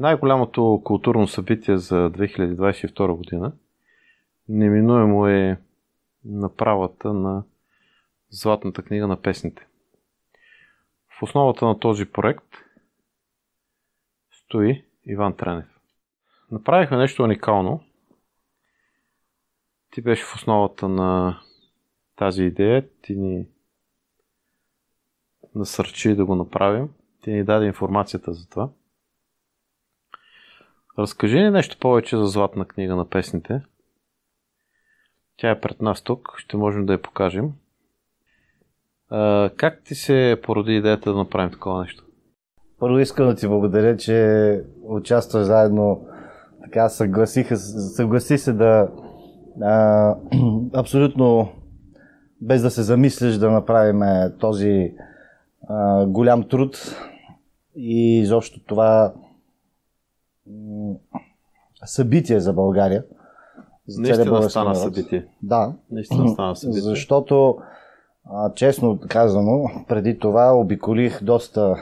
най-голямото културно събитие за 2022 година неминуемо е направата на Златната книга на песните. В основата на този проект стои Иван Тренев. Направихме нещо уникално. Ти беше в основата на тази идея. Ти ни насърчи да го направим. Ти ни даде информацията за това. Разкажи ни нещо повече за златна книга на песните. Тя е пред нас тук, ще можем да я покажем. А, как ти се породи идеята да направим такова нещо? Първо искам да ти благодаря, че участваш заедно. Така съгласиха, съгласи се да а, абсолютно без да се замислиш да направим този а, голям труд и изобщо това събитие за България. За Наистина стана народ. събитие. Да. Наистина стана събитие. Защото, а, честно казано, преди това обиколих доста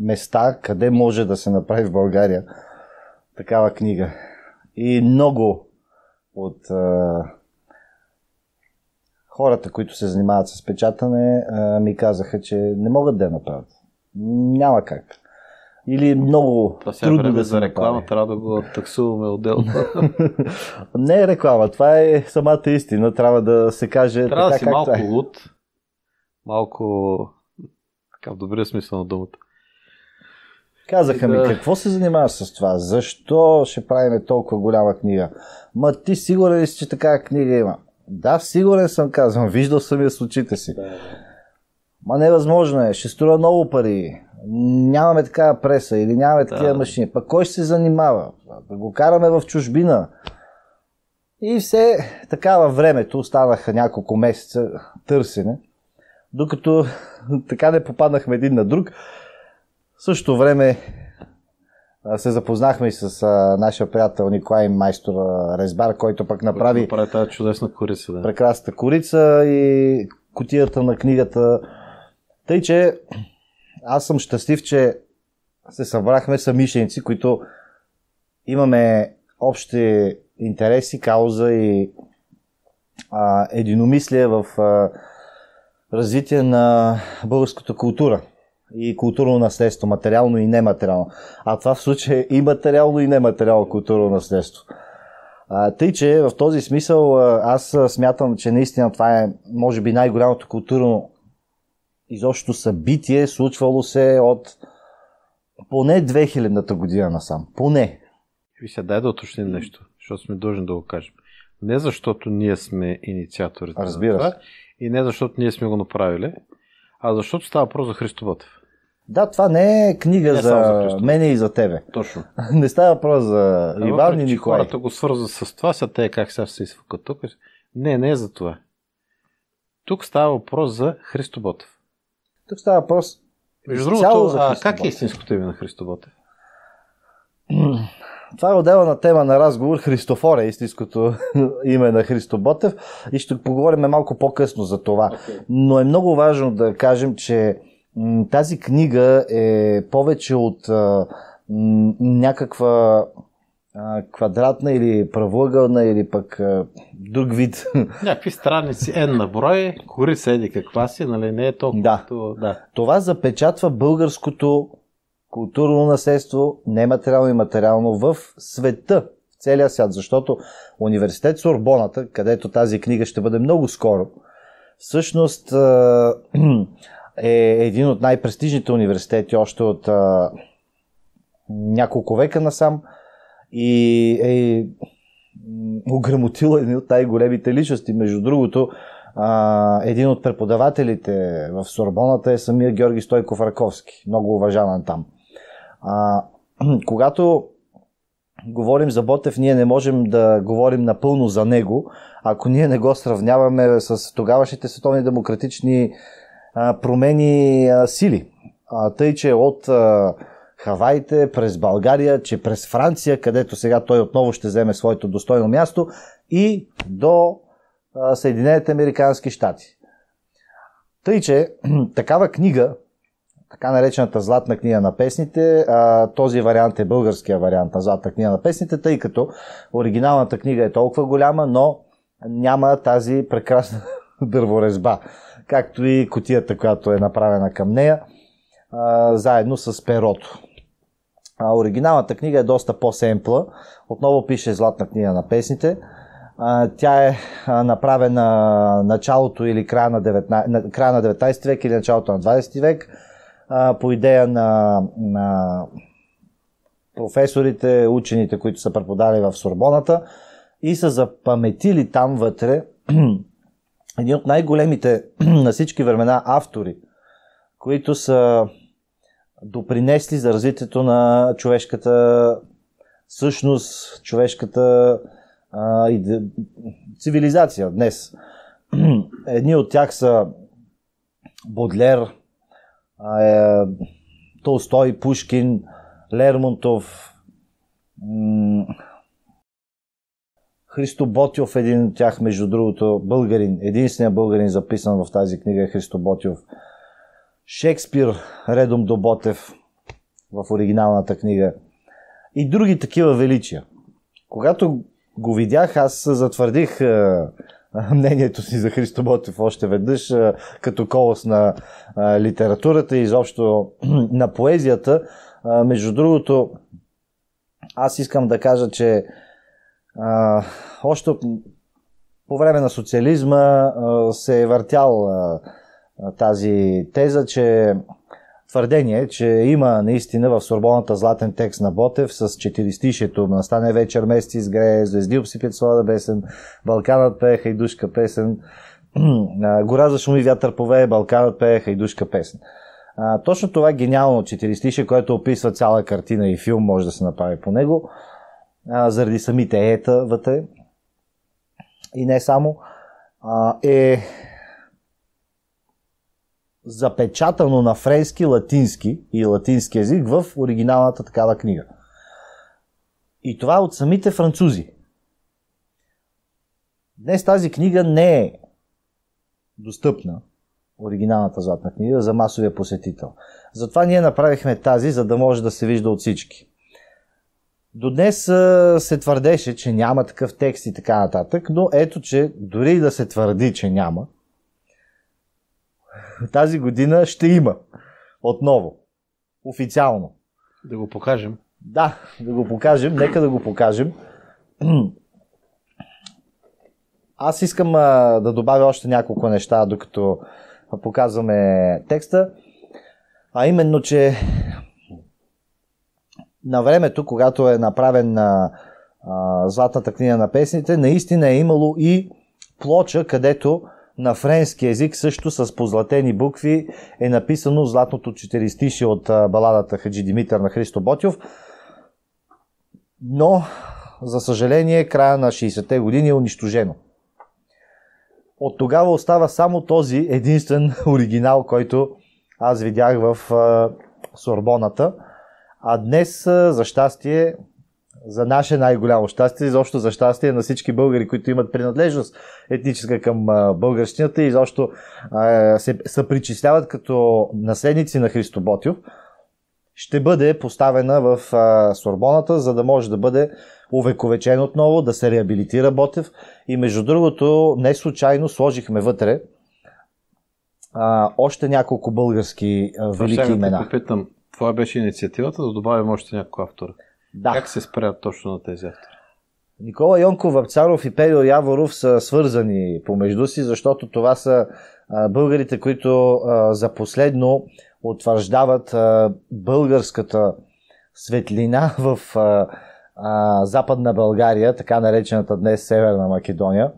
места, къде може да се направи в България такава книга. И много от а, хората, които се занимават с печатане, а, ми казаха, че не могат да я направят. Няма как. Или е много това трудно да се за реклама, направи. трябва да го таксуваме отделно. не е реклама, това е самата истина, трябва да се каже Трябва така, да си малко е. луд, малко така в добрия смисъл на думата. Казаха да... ми, какво се занимаваш с това? Защо ще правиме толкова голяма книга? Ма ти сигурен ли си, че такава книга има? Да, сигурен съм, казвам. Виждал съм я с очите си. Да. Ма невъзможно е. Ще струва много пари. Нямаме такава преса или нямаме такива да. машини. Пък кой ще се занимава? Да го караме в чужбина. И все така във времето останаха няколко месеца търсене, докато така не попаднахме един на друг. В същото време се запознахме и с а, нашия приятел Николай Майстор Резбар, който пък направи, направи тази чудесна корица. Да. Прекрасната курица и котията на книгата. Тъй, че аз съм щастлив, че се събрахме самишленици, които имаме общи интереси, кауза и а, единомислие в а, развитие на българската култура и културно наследство, материално и нематериално. А това в случая е и материално и нематериално културно наследство. А, тъй, че в този смисъл аз смятам, че наистина това е, може би, най-голямото културно изобщо събитие, случвало се от поне 2000-та година насам. Поне. И ами сега дай да уточним нещо, защото сме дължни да го кажем. Не защото ние сме инициаторите Разбира това се. и не защото ние сме го направили, а защото става въпрос за Христо Ботев. Да, това не е книга не за, за мене и за тебе. Точно. не става въпрос за а Иван и Николай. Хората го свързват с това, са те как сега се изфукат тук. Не, не е за това. Тук става въпрос за Христо Ботев. Тук става въпрос. Между другото, за а, как е истинското име на Христоботев? Това е отделна тема на разговор. Христофор е истинското име на Христо Ботев и ще поговорим малко по-късно за това. Okay. Но е много важно да кажем, че тази книга е повече от някаква а, квадратна или правоъгълна или пък а, друг вид. Някакви страници N на брой, кори седи каква си, нали не е толкова. Да. Това, да. Това запечатва българското културно наследство, нематериално и материално в света, в целия свят, защото университет Сорбоната, където тази книга ще бъде много скоро, всъщност е един от най-престижните университети още от няколко века насам – и е ограмотил едни от най-големите личности. Между другото, а, един от преподавателите в Сорбоната е самия Георги Стойков Раковски, много уважаван там. А, когато говорим за Ботев, ние не можем да говорим напълно за него, ако ние не го сравняваме с тогавашните световни демократични а, промени а, сили. А, тъй, че от а, Хаваите, през България, че през Франция, където сега той отново ще вземе своето достойно място и до Съединените Американски щати. Тъй, че такава книга, така наречената Златна книга на песните. този вариант е българския вариант на Златна книга на песните, тъй като оригиналната книга е толкова голяма, но няма тази прекрасна дърворезба, както и котията, която е направена към нея заедно с перото. А, оригиналната книга е доста по-семпла. Отново пише Златна книга на песните. А, тя е направена началото или края на 19, края на 19 век или началото на 20 век а, по идея на, на професорите, учените, които са преподали в Сорбоната и са запаметили там вътре един от най-големите на всички времена автори, които са допринесли за развитието на човешката същност, човешката а, цивилизация днес. Едни от тях са Бодлер, а, е, Толстой, Пушкин, Лермонтов, м- Христо Ботиов един от тях, между другото, българин, единствения българин записан в тази книга е Христо Ботев. Шекспир, Редом до Ботев в оригиналната книга и други такива величия. Когато го видях, аз затвърдих е, мнението си за Христо Ботев още веднъж е, като колос на е, литературата и изобщо на поезията. Между другото, аз искам да кажа, че а, още по време на социализма а, се е въртял а, тази теза, че твърдение, че има наистина в Сорбоната златен текст на Ботев с четиристишето «Настане вечер, месец изгрее, звезди обсипят слада песен, Балканът пее хайдушка песен, гора за шуми вятър повее, Балканът пее хайдушка песен». А, точно това е гениално четиристише, което описва цяла картина и филм, може да се направи по него, а, заради самите ета вътре и не само, а, е запечатано на френски, латински и латински език в оригиналната такава книга. И това е от самите французи. Днес тази книга не е достъпна, оригиналната златна книга, за масовия посетител. Затова ние направихме тази, за да може да се вижда от всички. До днес се твърдеше, че няма такъв текст и така нататък, но ето, че дори да се твърди, че няма, тази година ще има. Отново. Официално. Да го покажем. Да, да го покажем. Нека да го покажем. Аз искам а, да добавя още няколко неща, докато показваме текста. А именно, че на времето, когато е направен а, Златната книга на песните, наистина е имало и плоча, където на френски език, също с позлатени букви, е написано златното четиристише от баладата Хаджи Димитър на Христо Ботев. Но, за съжаление, края на 60-те години е унищожено. От тогава остава само този единствен оригинал, който аз видях в Сорбоната. А днес, за щастие, за наше най-голямо щастие, изобщо за щастие на всички българи, които имат принадлежност етническа към българщината и изобщо се, се причисляват като наследници на Христо Ботев, ще бъде поставена в Сорбоната, за да може да бъде увековечен отново, да се реабилитира Ботев. И между другото, не случайно сложихме вътре а, още няколко български а, велики имена. Да попитам, това беше инициативата да добавим още някой автора. Да. Как се спрят точно на тези автори? Никола Йонков, Вапцаров и Перио Яворов са свързани помежду си, защото това са българите, които за последно утвърждават българската светлина в Западна България, така наречената днес Северна Македония,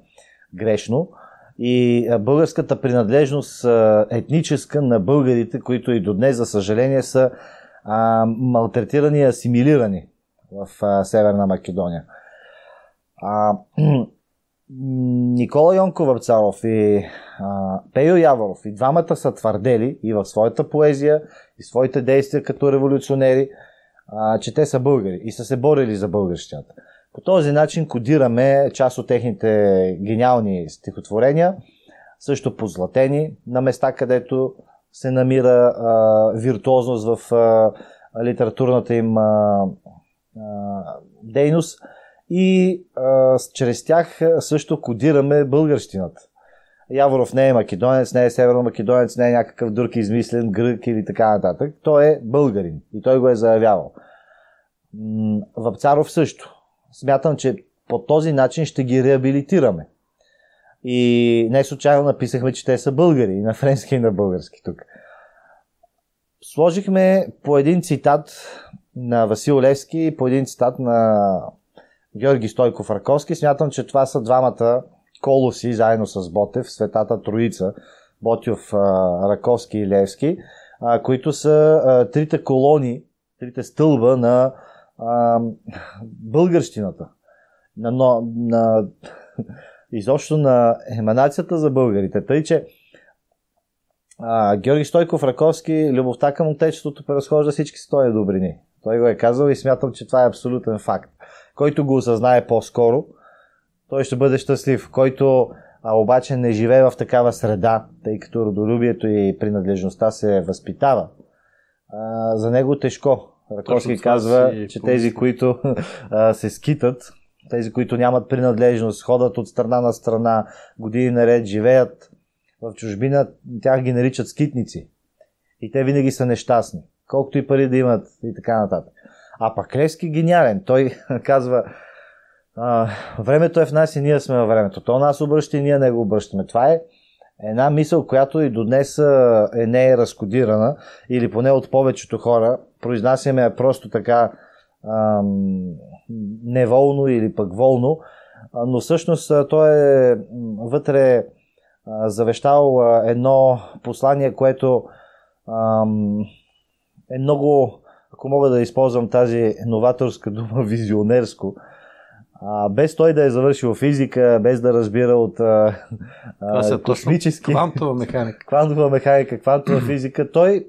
грешно. И българската принадлежност етническа на българите, които и до днес, за съжаление, са малтретирани и асимилирани в а, Северна Македония. А, Никола Йонко Вапцаров и а, Пейо Яворов и двамата са твърдели и в своята поезия, и своите действия като революционери, а, че те са българи и са се борили за българщината. По този начин кодираме част от техните гениални стихотворения, също позлатени на места, където се намира а, виртуозност в а, литературната им а, дейност и а, чрез тях също кодираме българщината. Яворов не е македонец, не е северно македонец, не е някакъв друг измислен грък или така нататък. Той е българин и той го е заявявал. Въпцаров също. Смятам, че по този начин ще ги реабилитираме. И не случайно написахме, че те са българи, и на френски, и на български тук. Сложихме по един цитат на Васил Левски и по един цитат на Георги Стойков Раковски. Смятам, че това са двамата колоси заедно с Ботев, Светата Троица, Ботев, Раковски и Левски, които са трите колони, трите стълба на българщината, на, на, на изобщо на еманацията за българите. Тъй, че а, Георги Стойков Раковски, любовта към отечеството превъзхожда всички стоя добрини. Той го е казал и смятам, че това е абсолютен факт. Който го осъзнае по-скоро, той ще бъде щастлив. Който а обаче не живее в такава среда, тъй като родолюбието и принадлежността се възпитава, а, за него тежко. Раковски казва, си, че тези, които а, се скитат, тези, които нямат принадлежност, ходят от страна на страна, години наред живеят в чужбина, тях ги наричат скитници. И те винаги са нещастни колкото и пари да имат и така нататък. А пък Левски е гениален. Той казва, а, времето е в нас и ние сме във времето. То нас обръща и ние не го обръщаме. Това е една мисъл, която и до днес е не е разкодирана, или поне от повечето хора. Произнасяме я просто така ам, неволно или пък волно, но всъщност той е вътре завещал едно послание, което ам, е много, ако мога да използвам тази новаторска дума, визионерско. А, без той да е завършил физика, без да разбира от а, това космически... Квантова механика. Квантова механика, квантова физика. Той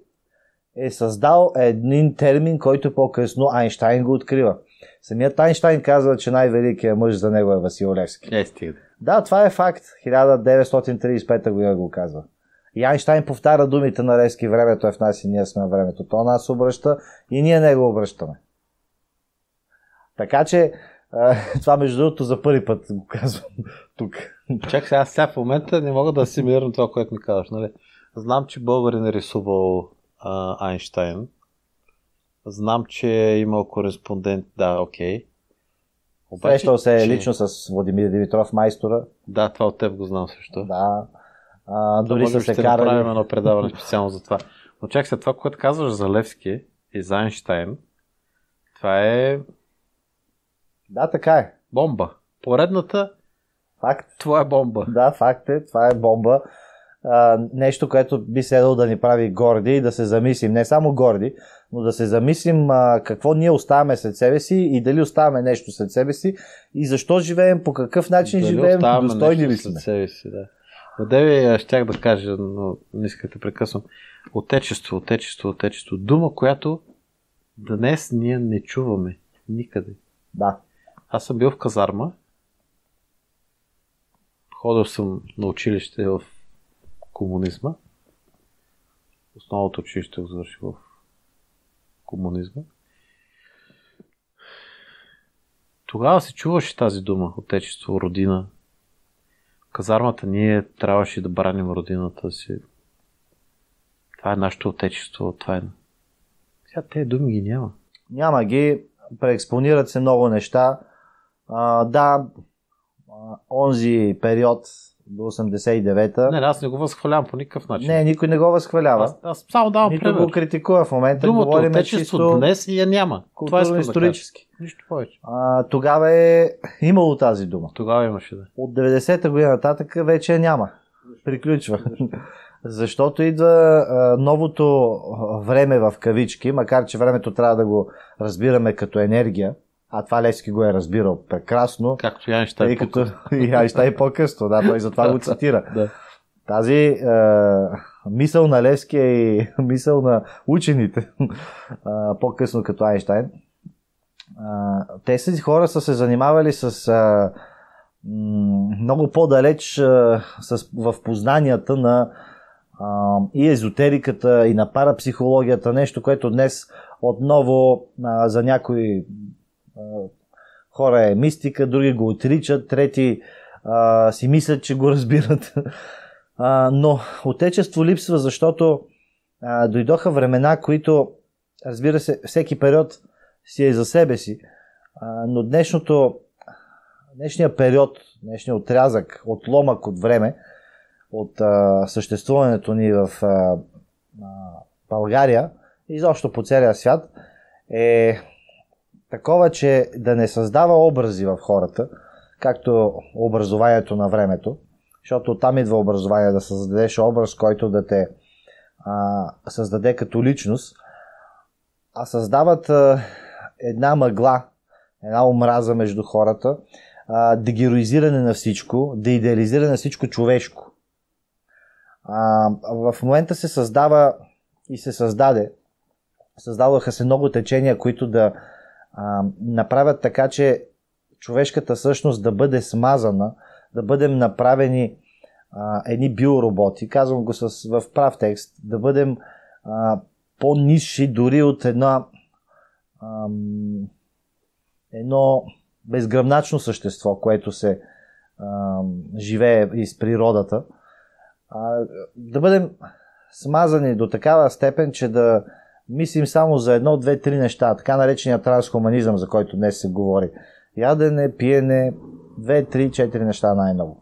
е създал един термин, който по-късно Айнштайн го открива. Самият Айнштайн казва, че най-великият мъж за него е Васил Левски. Е, стига. Да, това е факт. 1935 година го казва. И Айнштайн повтаря думите на РЕСКИ, времето е в нас и ние сме времето. То нас обръща и ние не го обръщаме. Така че, това между другото за първи път го казвам тук. Чак сега, сега в момента не мога да асимилирам това, което ми казваш. Нали? Знам, че българин е рисувал а, Айнштайн. Знам, че е имал кореспондент, да, окей. Okay. Обаче, Срещал се е че... лично с Владимир Димитров, майстора. Да, това от теб го знам също. Да. А, дори да, се ще карали. направим едно предаване специално за това. Но чак се това, което казваш за Левски и за Айнштайн, това е... Да, така е. Бомба. Поредната Факт. Това е бомба. Да, факт е. Това е бомба. А, нещо, което би следвало да ни прави горди и да се замислим. Не само горди, но да се замислим а, какво ние оставаме след себе си и дали оставаме нещо след себе си и защо живеем, по какъв начин дали живеем, достойни ли сме. себе си, да. Деве, щях да кажа, но не исках да прекъсвам. Отечество, отечество, отечество. Дума, която днес ние не чуваме никъде. Да. Аз съм бил в казарма. Ходил съм на училище в комунизма. Основното училище го завърши в комунизма. Тогава се чуваше тази дума. Отечество, родина, казармата ние трябваше да браним родината си. Това е нашето отечество, това е... Сега те думи ги няма. Няма ги, преекспонират се много неща. А, да, онзи период до 89-та. Не, аз не го възхвалявам по никакъв начин. Не, никой не го възхвалява. Аз, аз само давам Нито пример. го критикува в момента. Думата Говорим отечество чисто... днес я няма. Това е исторически. Да Нищо повече. А, тогава е имало тази дума. Тогава имаше да. От 90-та година нататък вече я няма. Приключва. Защото идва а, новото време в кавички, макар че времето трябва да го разбираме като енергия, а това Левски го е разбирал прекрасно. Както и Айнщайн. като и Айнщайн по-късно, да, той затова го цитира. да. Тази е, мисъл на Левски е и мисъл на учените е, по-късно като Айнштайн. Е, те са хора са се занимавали с е, много по-далеч е, с, в познанията на е, и езотериката, и на парапсихологията, нещо, което днес отново е, за някои хора е мистика, други го отричат, трети а, си мислят, че го разбират. А, но отечество липсва, защото а, дойдоха времена, които, разбира се, всеки период си е за себе си, а, но днешното, днешния период, днешния отрязък, отломък от време, от а, съществуването ни в а, а, България, изобщо по целия свят, е такова, че да не създава образи в хората, както образованието на времето, защото там идва образование да създадеш образ, който да те а, създаде като личност, а създават а, една мъгла, една омраза между хората, а, дегероизиране на всичко, да идеализиране на всичко човешко. А, в момента се създава и се създаде, създаваха се много течения, които да, а, направят така, че човешката същност да бъде смазана, да бъдем направени а, едни биороботи, казвам го с, в прав текст, да бъдем а, по-низши дори от една а, едно безгръмначно същество, което се а, живее из природата. А, да бъдем смазани до такава степен, че да, мислим само за едно, две, три неща, така наречения трансхуманизъм, за който днес се говори. Ядене, пиене, две, три, четири неща най ново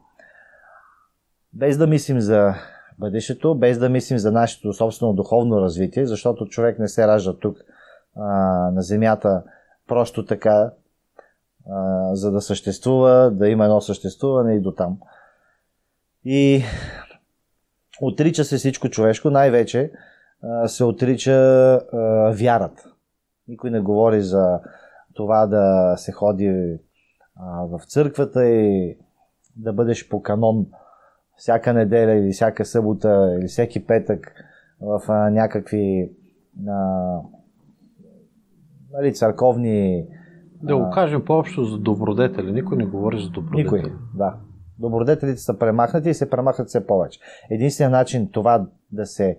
Без да мислим за бъдещето, без да мислим за нашето собствено духовно развитие, защото човек не се ражда тук а, на земята просто така, а, за да съществува, да има едно съществуване и до там. И отрича се всичко човешко, най-вече се отрича вярата. Никой не говори за това да се ходи в църквата и да бъдеш по канон всяка неделя или всяка събота или всеки петък в някакви нали, църковни. Да го кажем по-общо за добродетели. Никой не говори за добродетели. Никой, да. Добродетелите са премахнати и се премахват все повече. Единственият начин това да се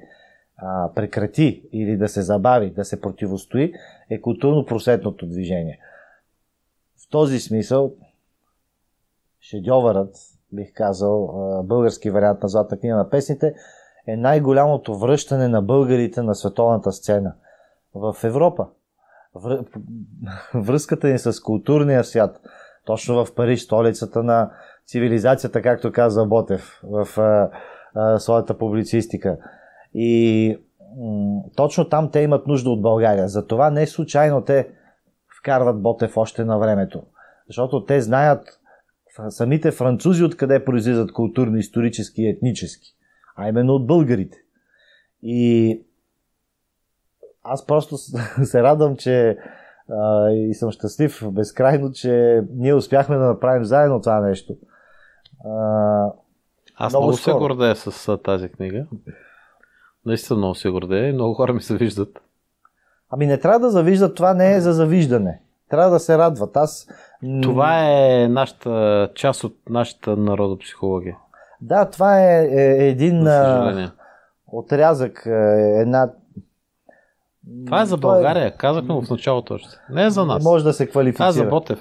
а, прекрати или да се забави, да се противостои, е културно-просветното движение. В този смисъл, шедьовърът, бих казал, български вариант на Златна книга на песните, е най-голямото връщане на българите на световната сцена в Европа. Връзката ни с културния свят, точно в Париж, столицата на цивилизацията, както каза Ботев в а, а, своята публицистика – и м- точно там те имат нужда от България. Затова не случайно те вкарват Ботев още на времето. Защото те знаят самите французи откъде произлизат културно, исторически и етнически. А именно от българите. И аз просто се радвам, че а, и съм щастлив безкрайно, че ние успяхме да направим заедно това нещо. А, аз много, много се гордея с тази книга. Наистина много се горде и много хора ми се виждат. Ами не трябва да завиждат, това не е за завиждане. Трябва да се радват. Аз... Това е нашата, част от нашата народопсихология. Да, това е, е един отрязък, е, една това е за е- България, е... казахме го в началото още. Не е за нас. Не може да се квалифицира. Това е за Ботев.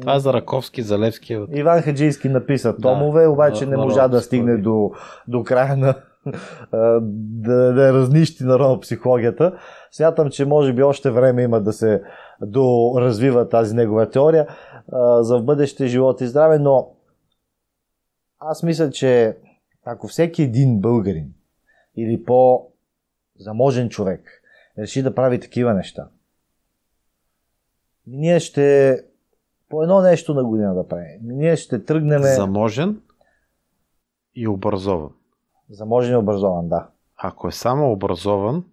Това е за Раковски, за Левски. Иван Хаджийски написа томове, да, обаче да, не можа да стигне до, до края на да, да разнищи народно психологията. Смятам, че може би още време има да се доразвива тази негова теория за в бъдеще живот и здраве, но аз мисля, че ако всеки един българин или по-заможен човек реши да прави такива неща, ние ще по едно нещо на година да правим. Ние ще тръгнем. Заможен и образован. За може образован, да. Ако е само образован,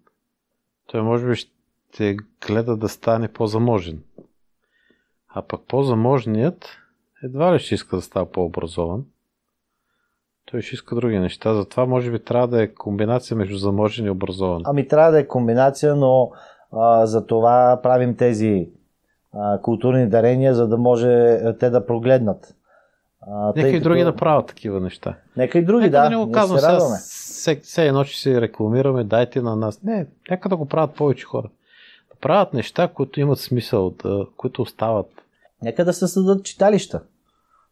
той може би ще гледа да стане по-заможен. А пък по-заможният едва ли ще иска да става по-образован. Той ще иска други неща. Затова може би трябва да е комбинация между заможен и образован. Ами трябва да е комбинация, но а, за това правим тези а, културни дарения, за да може те да прогледнат. А, Нека и други да правят такива неща. Нека и други, нека да. да не го казвам, сега, се все едно, че си рекламираме, дайте на нас. Не, нека да го правят повече хора. Да правят неща, които имат смисъл, да, които остават. Нека да се създадат читалища.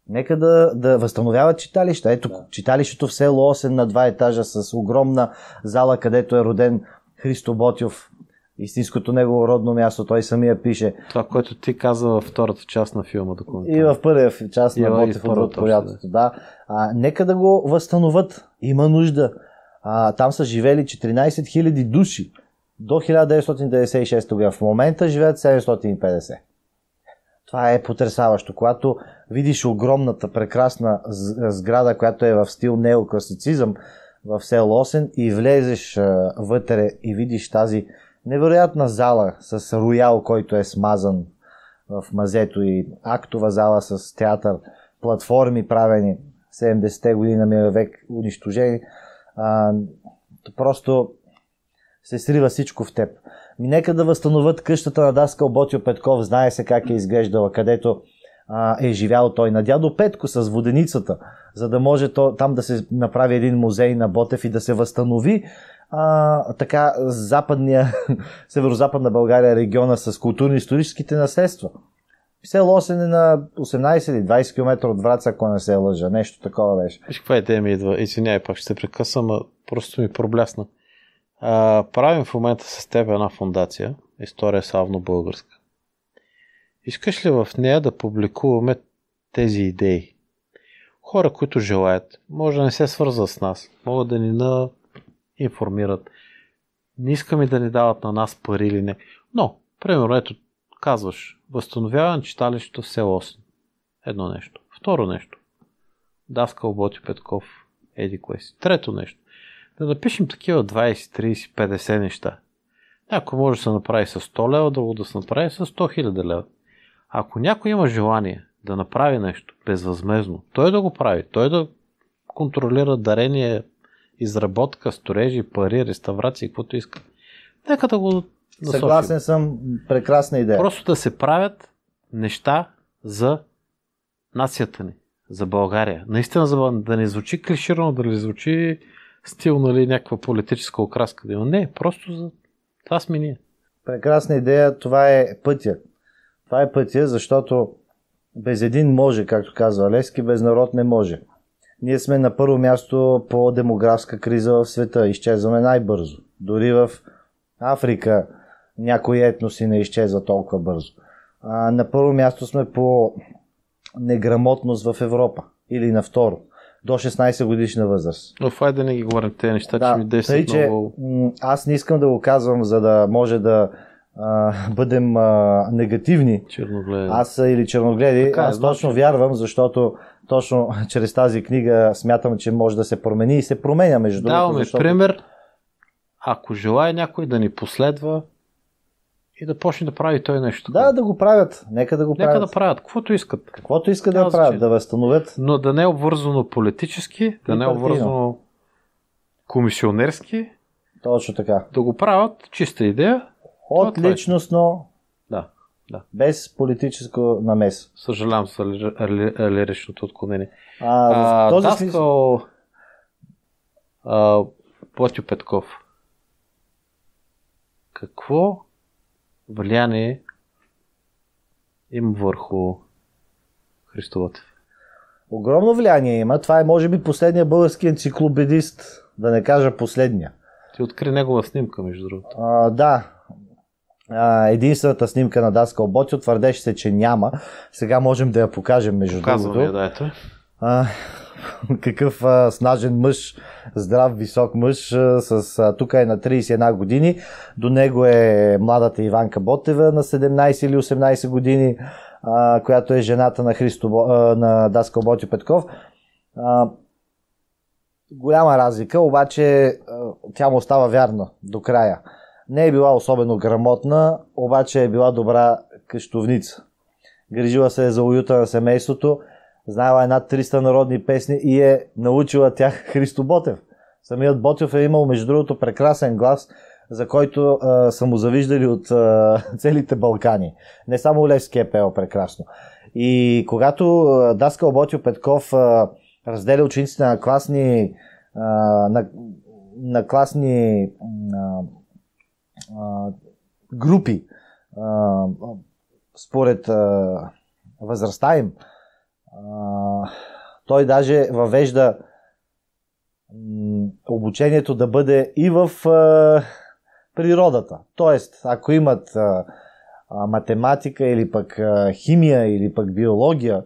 Нека да, да възстановяват читалища. Ето, да. читалището в село е 8 на два етажа с огромна зала, където е роден Христо Ботев, истинското негово родно място. Той самия пише. Това, което ти каза във втората част на филма. И в първия част на Ботифорът, от Да. А, нека да го възстановят. Има нужда. А, там са живели 14 000 души до 1996 тогава. В момента живеят 750. Това е потрясаващо. Когато видиш огромната, прекрасна сграда, която е в стил неокласицизъм в село Осен и влезеш а, вътре и видиш тази невероятна зала с роял, който е смазан в мазето и актова зала с театър, платформи правени 70-те години на век унищожени. А, просто се срива всичко в теб. Ми нека да възстановят къщата на Даскал Ботио Петков, знае се как е изглеждала, където а, е живял той на дядо Петко с воденицата, за да може то, там да се направи един музей на Ботев и да се възстанови а, така западния, северо-западна България е региона с културно-историческите наследства. Село Осен е на 18 или 20 км от Враца, ако не се лъжа. Нещо такова беше. Виж каква идея ми идва. Извинявай, пак ще се прекъсвам, а просто ми проблясна. А, правим в момента с теб една фундация, история е славно българска. Искаш ли в нея да публикуваме тези идеи? Хора, които желаят, може да не се свързват с нас, могат да ни на информират. Не искаме да ни дават на нас пари или не. Но, примерно, ето, казваш, възстановяване читалището в село 8. Едно нещо. Второ нещо. Даска Боти Петков, еди кое си. Трето нещо. Да напишем такива 20, 30, 50 неща. Някой може да се направи с 100 лева, друго да се направи с 100 000 лева. Ако някой има желание да направи нещо безвъзмезно, той да го прави, той да контролира дарение, изработка, сторежи, пари, реставрации, каквото иска. Нека да го насочим. Съгласен съм, прекрасна идея. Просто да се правят неща за нацията ни, за България. Наистина за, да не звучи клиширано, да не звучи стил, нали, някаква политическа окраска. Да Не, просто за това сме ние. Прекрасна идея, това е пътя. Това е пътя, защото без един може, както казва Лески, без народ не може. Ние сме на първо място по демографска криза в света. Изчезваме най-бързо. Дори в Африка някои етноси не изчезва толкова бързо. А, на първо място сме по неграмотност в Европа. Или на второ. До 16 годишна възраст. Но фай да не ги говорим те неща, да, че ми 10 тъй, че, много... Аз не искам да го казвам, за да може да а, бъдем а, негативни. Черногледи. Аз или черногледи. Така, е, аз точно значи. вярвам, защото точно чрез тази книга смятам, че може да се промени и се променя между другото. Даваме защото... пример, ако желая някой да ни последва и да почне да прави той нещо. Да, да го правят. Нека да го Нека правят. Нека да правят. Каквото искат. Каквото искат да, да правят, да възстановят. Но да не е обвързано политически, да, да не е обвързано комисионерски. Точно така. Да го правят, чиста идея. Е От личностно да. Без политическо намес. Съжалявам за лиричното отклонение. А, а, в този Даскал, смисъл... Плотю Петков. Какво влияние има върху Христовата? Огромно влияние има. Това е, може би, последния български енциклопедист, да не кажа последния. Ти откри негова снимка, между другото. А, да, единствената снимка на Даска Ботио твърдеше се, че няма. Сега можем да я покажем между Показваме другото. Да, ето. А, какъв а, снажен мъж, здрав, висок мъж, а, с, а, тук е на 31 години, до него е младата Иванка Ботева на 17 или 18 години, а, която е жената на, Христо, а, на Даска Ботио Петков. А, голяма разлика, обаче а, тя му остава вярна до края. Не е била особено грамотна, обаче е била добра къщовница. Грижила се е за уюта на семейството, знаела една 300 народни песни и е научила тях Христо Ботев. Самият Ботев е имал, между другото, прекрасен глас, за който а, са му завиждали от а, целите Балкани. Не само Левски е пел прекрасно. И когато Даскал Ботио Петков а, разделя учениците на класни, а, на, на класни а, а, групи а, според а, възрастта им. А, той даже въвежда обучението да бъде и в а, природата. Тоест, ако имат а, а, математика или пък а, химия или пък биология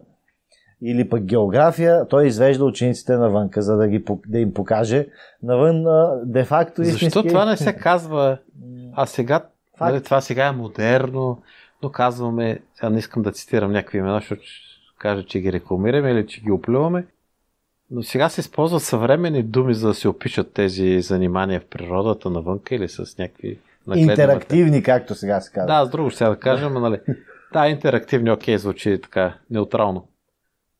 или пък география, той извежда учениците навънка, за да, ги, да им покаже навън де-факто Защо истински... това не се казва а сега, нали, това сега е модерно, но казваме, сега не искам да цитирам някакви имена, защото кажа, че ги рекламираме или че ги оплюваме, но сега се използват съвременни думи, за да се опишат тези занимания в природата, навънка или с някакви накледни Интерактивни, мата. както сега се казва. Да, с друго сега да кажем, нали. Да, интерактивни, окей, звучи така, неутрално.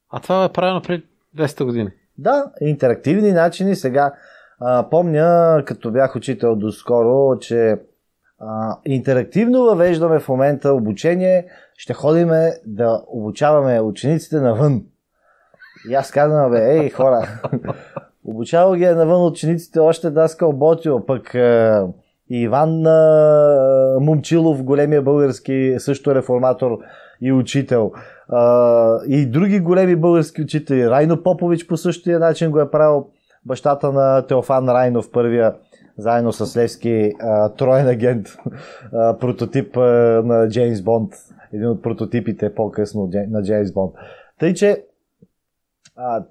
А това е правено преди 200 години. Да, интерактивни начини сега. А, помня, като бях учител доскоро, че интерактивно въвеждаме в момента обучение. Ще ходиме да обучаваме учениците навън. И аз казвам, бе, ей хора, обучава ги е навън учениците още Даскал Ботио, пък е, Иван е, Момчилов, големия български също реформатор и учител. Е, и други големи български учители. Райно Попович по същия начин го е правил бащата на Теофан Райнов, първия заедно с Левски троен агент, прототип на Джеймс Бонд, един от прототипите е по-късно на Джеймс Бонд. Тъй, че а,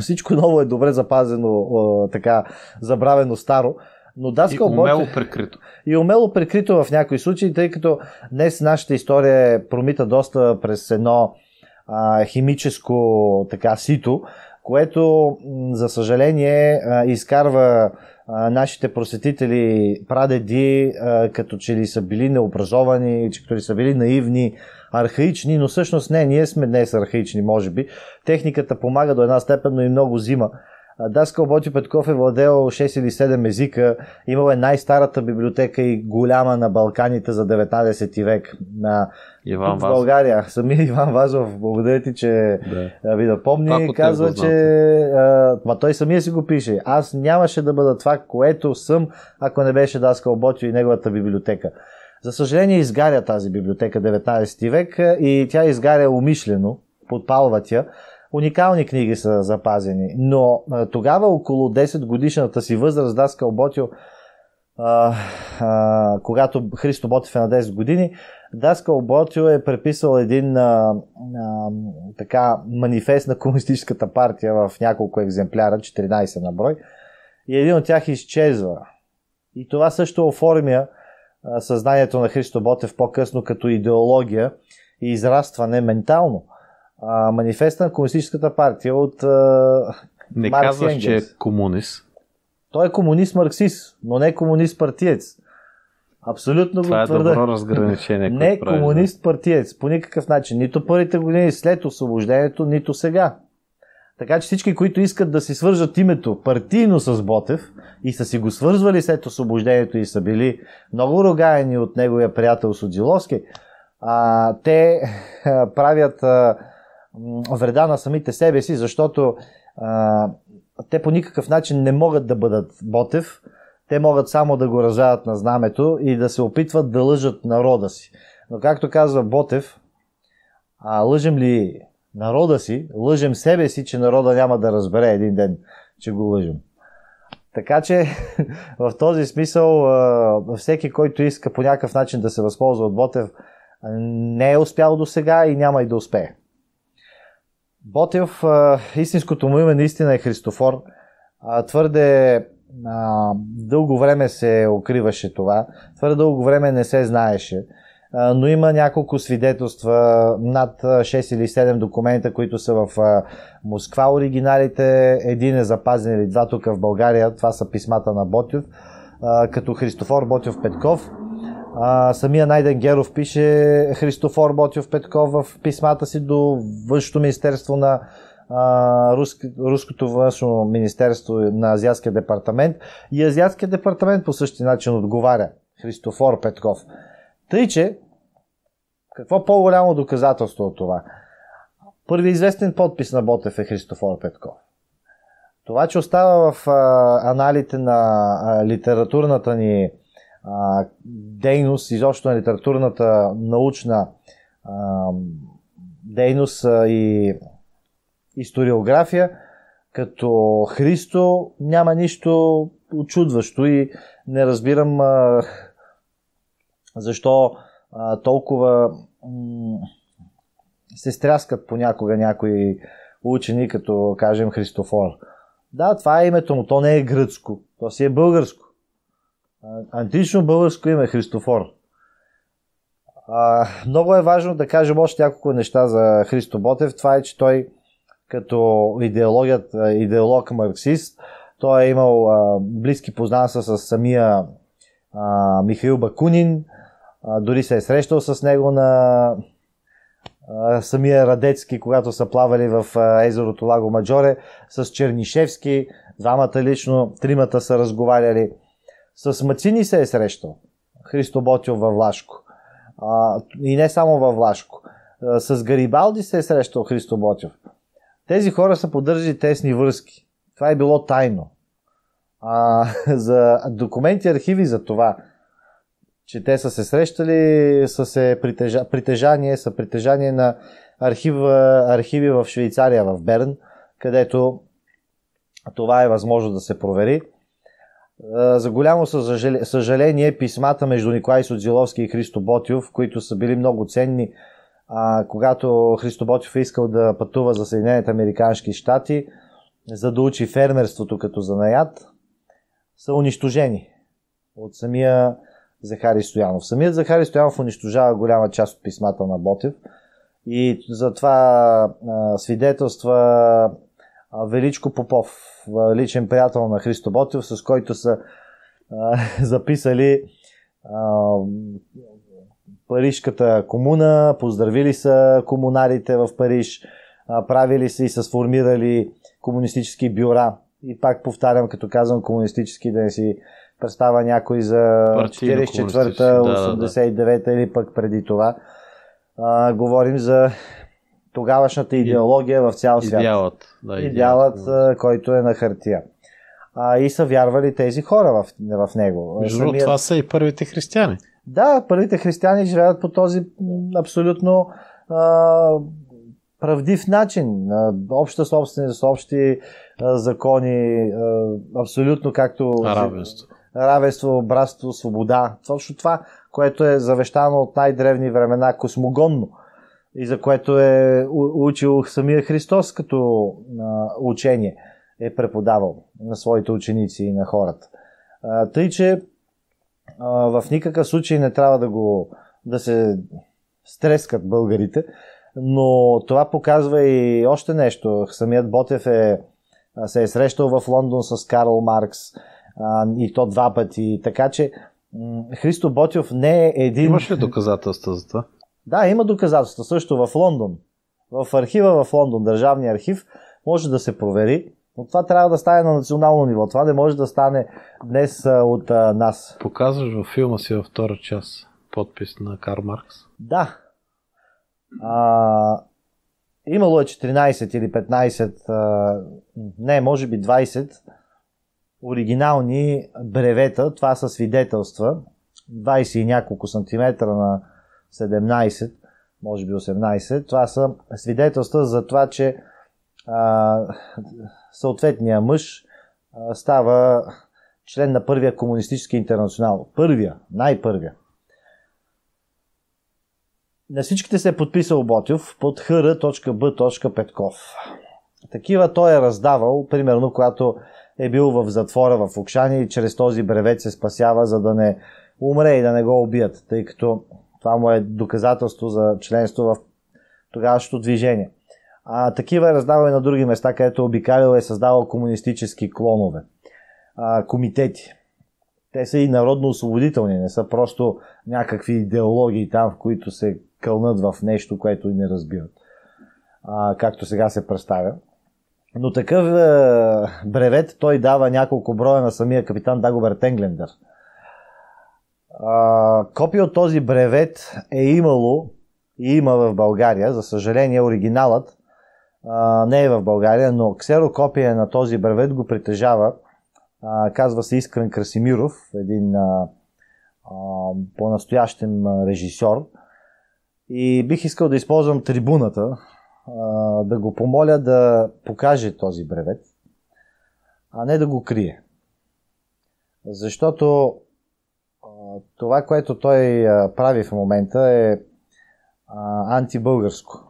всичко ново е добре запазено, а, така забравено старо, но да и умело Бот... прикрито. И умело прикрито в някои случаи, тъй като днес нашата история е промита доста през едно а, химическо така сито, което, за съжаление, изкарва нашите просетители, прадеди, като че ли са били необразовани, че като ли са били наивни, архаични, но всъщност не, ние сме днес архаични, може би. Техниката помага до една степен, но и много взима. Даскал Боти Петков е владел 6 или 7 езика, имал е най-старата библиотека и голяма на Балканите за 19 век. На... Иван в България. Самия Иван Вазов, благодаря ти, че да. ви напомни, да казва, че... А, ма той самия си го пише. Аз нямаше да бъда това, което съм, ако не беше Даскал Боти и неговата библиотека. За съжаление изгаря тази библиотека 19 век и тя изгаря умишлено, подпалва тя, уникални книги са запазени. Но тогава, около 10 годишната си възраст, да, Скълботил, когато Христо Ботев е на 10 години, Даскал Ботил е преписал един а, а, така манифест на комунистическата партия в няколко екземпляра, 14 на брой, и един от тях изчезва. И това също оформя съзнанието на Христо Ботев по-късно като идеология и израстване ментално – а, манифеста на Комунистическата партия от а, Не Маркс казваш, Енгелс. че е комунист. Той е комунист-марксист, но не е комунист-партиец. Абсолютно Това го твърда. е добро разграничение. не е комунист-партиец, по никакъв начин. Нито първите години след освобождението, нито сега. Така че всички, които искат да си свържат името партийно с Ботев и са си го свързвали след освобождението и са били много рогаени от неговия приятел Судиловски, а, те а, правят а, вреда на самите себе си, защото а, те по никакъв начин не могат да бъдат Ботев. Те могат само да го ръжават на знамето и да се опитват да лъжат народа си. Но както казва Ботев, а лъжем ли народа си, лъжем себе си, че народа няма да разбере един ден, че го лъжим. Така че в този смисъл всеки, който иска по някакъв начин да се възползва от Ботев, не е успял до сега и няма и да успее. Ботев, истинското му име наистина е Христофор. Твърде дълго време се укриваше това, твърде дълго време не се знаеше, но има няколко свидетелства, над 6 или 7 документа, които са в Москва оригиналите, един е запазен или два тук в България, това са писмата на Ботев, като Христофор Ботев Петков, а, самия Найден Геров пише Христофор Ботев Петков в писмата си до Външното министерство на а, Руск, Руското външно министерство на Азиатския департамент и Азиатския департамент по същия начин отговаря Христофор Петков. Тъй, че какво по-голямо доказателство от това? Първи известен подпис на Ботев е Христофор Петков. Това, че остава в а, аналите на а, литературната ни а, дейност, изобщо на литературната научна а, дейност а, и историография, като Христо няма нищо очудващо и не разбирам а, защо а, толкова м- се стряскат понякога някои учени, като кажем Христофор. Да, това е името му, то не е гръцко, то си е българско. Антично българско име е Христофор. А, много е важно да кажем още няколко неща за Христо Ботев. Това е, че той като идеологът, идеолог марксист, той е имал а, близки познанства с самия а, Михаил Бакунин, а, дори се е срещал с него на а, самия Радецки, когато са плавали в а, езерото Лаго Маджоре, с Чернишевски, двамата лично, тримата са разговаряли. С Мацини се е срещал Христо Ботио във Влашко. А, и не само във Влашко. А, с Гарибалди се е срещал Христо Ботев. Тези хора са поддържали тесни връзки. Това е било тайно. А, за документи, архиви за това, че те са се срещали, са се притежа, притежание, са притежание на архив, архиви в Швейцария, в Берн, където това е възможно да се провери. За голямо съжаление, писмата между Николай Содзиловски и Христо Ботиов, които са били много ценни, а, когато Христо Ботиов е искал да пътува за Съединените Американски щати, за да учи фермерството като занаят, са унищожени от самия Захари Стоянов. Самият Захари Стоянов унищожава голяма част от писмата на Ботев и затова свидетелства Величко Попов, личен приятел на Христо Ботев, с който са а, записали а, Парижката комуна, поздравили са комунарите в Париж, а, правили са и са сформирали комунистически бюра. И пак повтарям, като казвам комунистически, да не си представа някой за 44-та, 89-та да, да, да. или пък преди това. А, говорим за тогавашната идеология в цял свят. Идеалът. Да, идеалът, да. който е на хартия. А, и са вярвали тези хора в, в него. Между другото, това са и първите християни. Да, първите християни живеят по този абсолютно а, правдив начин. А, обща собственост, общи а, закони, а, абсолютно както... Равенство. Равенство, братство, свобода. Точно това, което е завещано от най-древни времена космогонно и за което е учил самия Христос като учение, е преподавал на своите ученици и на хората. Тъй, че в никакъв случай не трябва да го да се стрескат българите, но това показва и още нещо. Самият Ботев е, се е срещал в Лондон с Карл Маркс и то два пъти, така че Христо Ботев не е един... Имаш ли доказателства за това? Да, има доказателства. Също в Лондон. В архива в Лондон, Държавния архив, може да се провери. Но това трябва да стане на национално ниво. Това не може да стане днес от а, нас. Показваш във филма си във втора част подпис на Карл Маркс. Да. А, имало е 14 или 15, а, не, може би 20 оригинални бревета. Това са свидетелства. 20 и няколко сантиметра на 17, може би 18. Това са свидетелства за това, че а, съответния мъж а, става член на първия комунистически интернационал. Първия, най-първия. На всичките се е подписал Ботев под hr.b.petkov. Такива той е раздавал, примерно, когато е бил в затвора в Окшани и чрез този бревет се спасява, за да не умре и да не го убият, тъй като това му е доказателство за членство в тогавашното движение. А, такива е раздавал и на други места, където обикалял е създавал комунистически клонове, а, комитети. Те са и народно-освободителни, не са просто някакви идеологии там, в които се кълнат в нещо, което не разбират, а, както сега се представя. Но такъв е, бревет той дава няколко броя на самия капитан Дагобер Тенглендър – копия от този бревет е имало и има в България. За съжаление, оригиналът а, не е в България, но ксерокопия на този бревет го притежава. А, казва се Искрен Красимиров, един а, а, по-настоящен режисьор. И бих искал да използвам трибуната, а, да го помоля да покаже този бревет, а не да го крие. Защото това, което той прави в момента е антибългарско.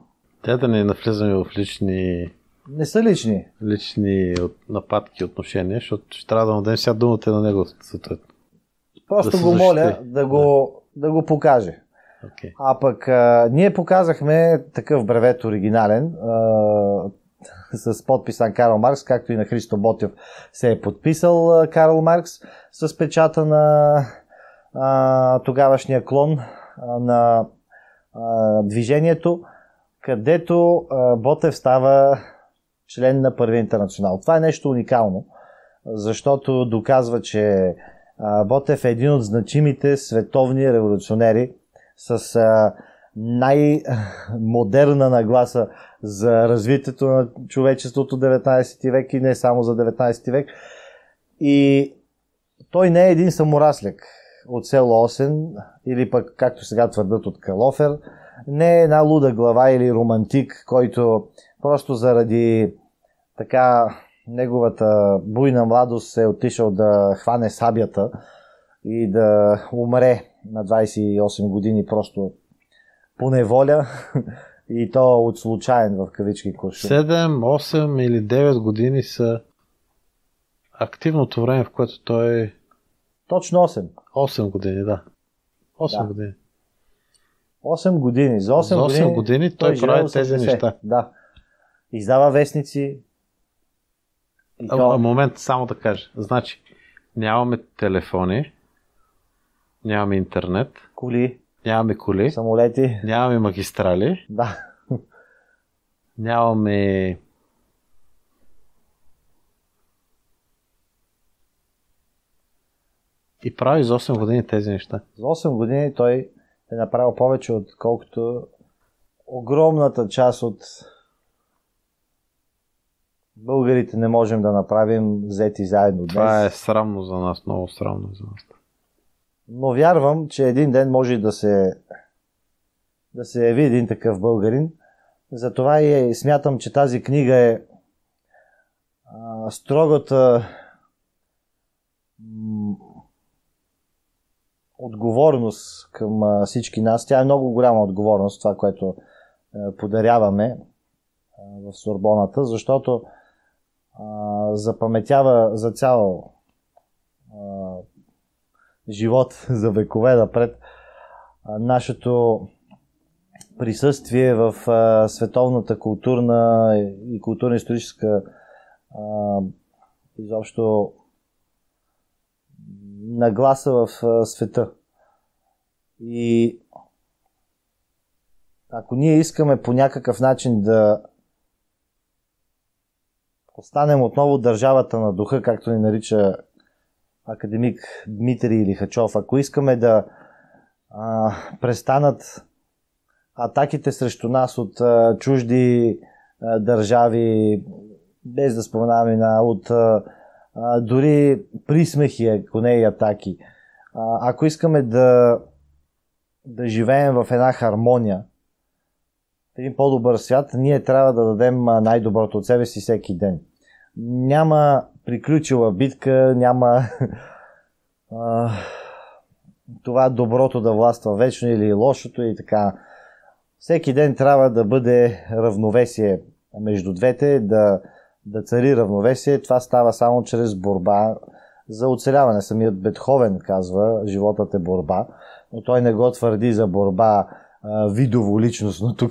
Тя да не навлизаме в лични... Не са лични. Лични от, нападки, отношения, защото ще трябва да му дадем сега думата на него, Просто да го защити. моля да го, да. да го покаже. Okay. А пък а, ние показахме такъв бревет оригинален а, с подпис на Карл Маркс, както и на Христо Ботев се е подписал а, Карл Маркс с печата на тогавашния клон на движението, където Ботев става член на Първи интернационал. Това е нещо уникално, защото доказва, че Ботев е един от значимите световни революционери с най-модерна нагласа за развитието на човечеството 19 век и не само за 19 век. И той не е един саморасляк от село Осен, или пък, както сега твърдат от Калофер, не е една луда глава или романтик, който просто заради така неговата буйна младост е отишъл да хване сабята и да умре на 28 години просто по неволя и то от случайен в кавички куршум. 7, 8 или 9 години са активното време, в което той точно 8. 8 години, да. 8 да. години. 8 години. За 8, За 8 години, години той, той прави тези неща. Да. Издава вестници. а, то... Момент, само да кажа. Значи, нямаме телефони, нямаме интернет, коли, нямаме коли, самолети, нямаме магистрали, да. нямаме И прави за 8 години тези неща. За 8 години той е направил повече, отколкото огромната част от българите не можем да направим взети заедно днес. Това е срамно за нас, много срамно за нас. Но вярвам, че един ден може да се да се яви един такъв българин. Затова и смятам, че тази книга е а, строгата отговорност към всички нас. Тя е много голяма отговорност, това, което е, подаряваме в Сорбоната, защото запаметява за цял живот, за векове напред, нашето присъствие в световната културна и културно-историческа изобщо нагласа в а, света. И ако ние искаме по някакъв начин да останем отново държавата на духа, както ни нарича академик Дмитрий Лихачов, ако искаме да а, престанат атаките срещу нас от а, чужди а, държави, без да споменаваме на, от а, а, дори присмехи, ако не и атаки. А, ако искаме да, да живеем в една хармония, в един по-добър свят, ние трябва да дадем най-доброто от себе си всеки ден. Няма приключила битка, няма това доброто да властва вечно или лошото и така. Всеки ден трябва да бъде равновесие между двете, да, да цари равновесие, това става само чрез борба за оцеляване. Самият Бетховен казва, животът е борба, но той не го твърди за борба видово видово личностно тук.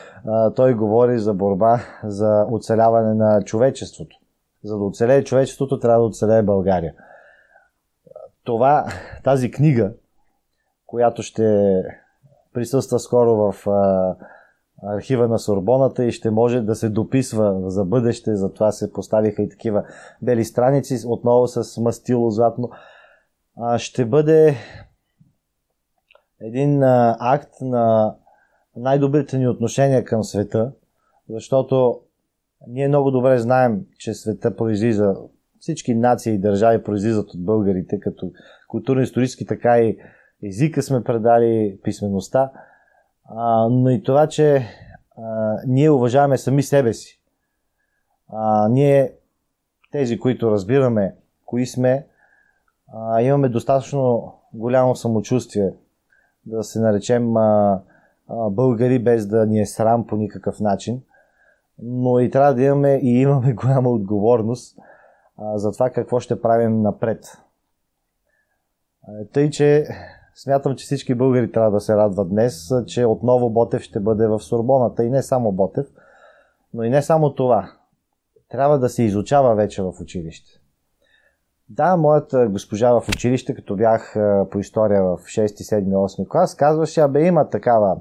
той говори за борба за оцеляване на човечеството. За да оцелее човечеството, трябва да оцелее България. Това, тази книга, която ще присъства скоро в а, архива на Сорбоната и ще може да се дописва за бъдеще. Затова се поставиха и такива бели страници, отново с мастило златно. А, ще бъде един а, акт на най-добрите ни отношения към света, защото ние много добре знаем, че света произлиза, всички нации и държави произлизат от българите, като културно-исторически, така и езика сме предали, писмеността – а, но и това, че а, ние уважаваме сами себе си. А, ние, тези, които разбираме кои сме, а, имаме достатъчно голямо самочувствие да се наречем а, а, българи, без да ни е срам по никакъв начин. Но и трябва да имаме и имаме голяма отговорност а, за това какво ще правим напред. Тъй, че Смятам, че всички българи трябва да се радват днес, че отново Ботев ще бъде в Сорбоната и не само Ботев, но и не само това. Трябва да се изучава вече в училище. Да, моята госпожа в училище, като бях по история в 6, 7, 8 клас, казваше, абе има такава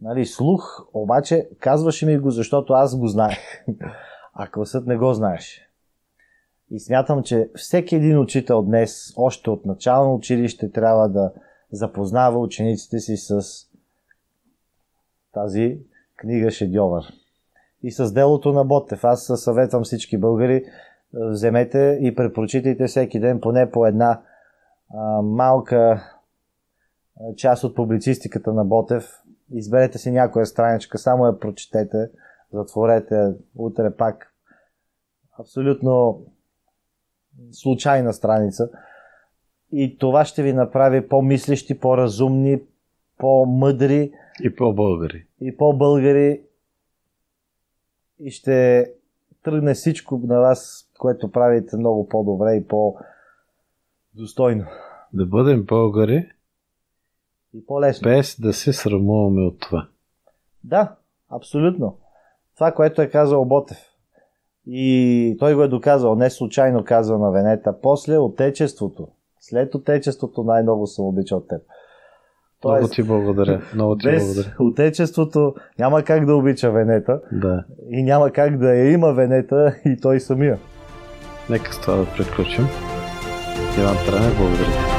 нали, слух, обаче казваше ми го, защото аз го знаех, а класът не го знаеше. И смятам, че всеки един учител днес, още от начално училище, трябва да запознава учениците си с тази книга Шедьовър. И с делото на Ботев. Аз съветвам всички българи, вземете и препрочитайте всеки ден поне по една а, малка част от публицистиката на Ботев. Изберете си някоя страничка, само я прочетете, затворете, утре пак. Абсолютно случайна страница. И това ще ви направи по-мислещи, по-разумни, по-мъдри. И по-българи. И по-българи. И ще тръгне всичко на вас, което правите много по-добре и по-достойно. Да бъдем българи. И по-лесно. Без да се срамуваме от това. Да, абсолютно. Това, което е казал Ботев – и той го е доказал, не случайно казва на Венета, после отечеството, след отечеството най-много съм обичал теб. Тоест, много ти благодаря. Много ти без благодаря. отечеството няма как да обича Венета да. и няма как да я има Венета и той самия. Нека с това да приключим. Иван Тренер, благодаря.